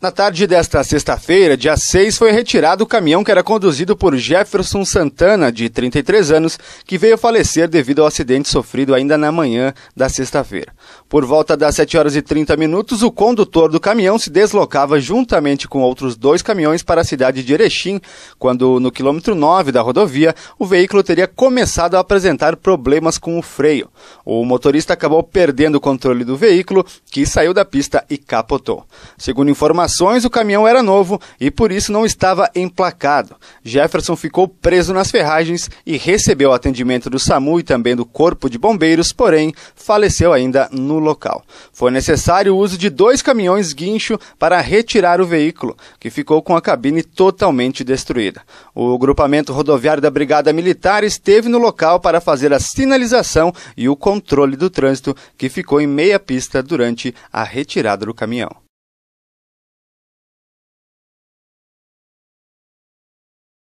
Na tarde desta sexta-feira, dia 6, foi retirado o caminhão que era conduzido por Jefferson Santana, de 33 anos, que veio falecer devido ao acidente sofrido ainda na manhã da sexta-feira. Por volta das 7 horas e 30 minutos, o condutor do caminhão se deslocava juntamente com outros dois caminhões para a cidade de Erechim, quando, no quilômetro 9 da rodovia, o veículo teria começado a apresentar problemas com o freio. O motorista acabou perdendo o controle do veículo, que saiu da pista e capotou. Segundo informações, informações, o caminhão era novo e por isso não estava emplacado. Jefferson ficou preso nas ferragens e recebeu atendimento do SAMU e também do Corpo de Bombeiros, porém faleceu ainda no local. Foi necessário o uso de dois caminhões guincho para retirar o veículo, que ficou com a cabine totalmente destruída. O grupamento rodoviário da Brigada Militar esteve no local para fazer a sinalização e o controle do trânsito, que ficou em meia pista durante a retirada do caminhão.